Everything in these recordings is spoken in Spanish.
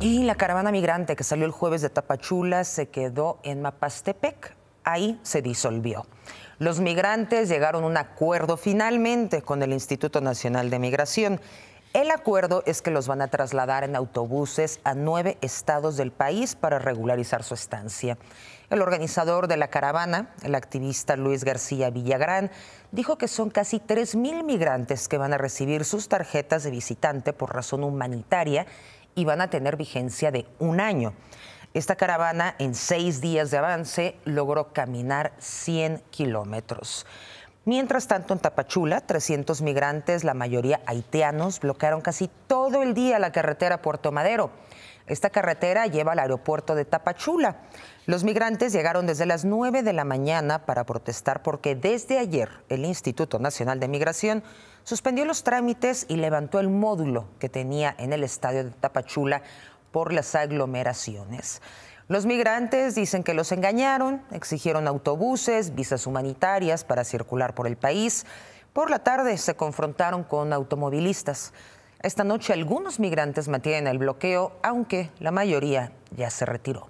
Y la caravana migrante que salió el jueves de Tapachula se quedó en Mapastepec. Ahí se disolvió. Los migrantes llegaron a un acuerdo finalmente con el Instituto Nacional de Migración. El acuerdo es que los van a trasladar en autobuses a nueve estados del país para regularizar su estancia. El organizador de la caravana, el activista Luis García Villagrán, dijo que son casi 3.000 migrantes que van a recibir sus tarjetas de visitante por razón humanitaria y van a tener vigencia de un año. Esta caravana, en seis días de avance, logró caminar 100 kilómetros. Mientras tanto, en Tapachula, 300 migrantes, la mayoría haitianos, bloquearon casi todo el día la carretera Puerto Madero. Esta carretera lleva al aeropuerto de Tapachula. Los migrantes llegaron desde las 9 de la mañana para protestar porque desde ayer el Instituto Nacional de Migración suspendió los trámites y levantó el módulo que tenía en el estadio de Tapachula por las aglomeraciones. Los migrantes dicen que los engañaron, exigieron autobuses, visas humanitarias para circular por el país. Por la tarde se confrontaron con automovilistas. Esta noche algunos migrantes mantienen el bloqueo, aunque la mayoría ya se retiró.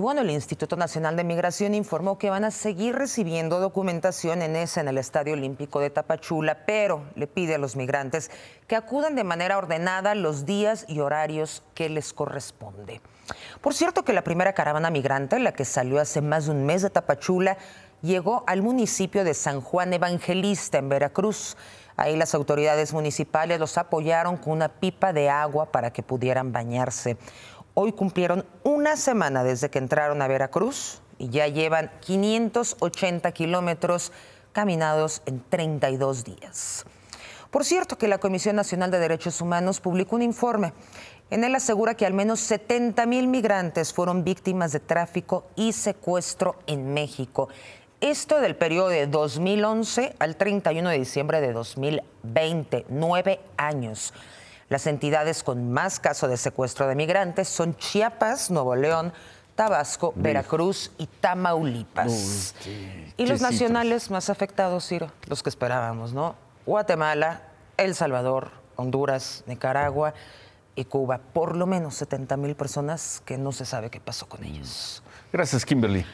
Y bueno, el Instituto Nacional de Migración informó que van a seguir recibiendo documentación en ese, en el Estadio Olímpico de Tapachula, pero le pide a los migrantes que acudan de manera ordenada los días y horarios que les corresponde. Por cierto que la primera caravana migrante, la que salió hace más de un mes de Tapachula, llegó al municipio de San Juan Evangelista, en Veracruz. Ahí las autoridades municipales los apoyaron con una pipa de agua para que pudieran bañarse. Hoy cumplieron una semana desde que entraron a Veracruz y ya llevan 580 kilómetros caminados en 32 días. Por cierto, que la Comisión Nacional de Derechos Humanos publicó un informe. En él asegura que al menos 70 mil migrantes fueron víctimas de tráfico y secuestro en México. Esto del periodo de 2011 al 31 de diciembre de 2020, nueve años. Las entidades con más casos de secuestro de migrantes son Chiapas, Nuevo León, Tabasco, Veracruz y Tamaulipas. y los nacionales más afectados, Ciro, los que esperábamos, ¿no? Guatemala, El Salvador, Honduras, Nicaragua y Cuba. Por lo menos 70 mil personas que no se sabe qué pasó con mm. ellos. Gracias, Kimberly.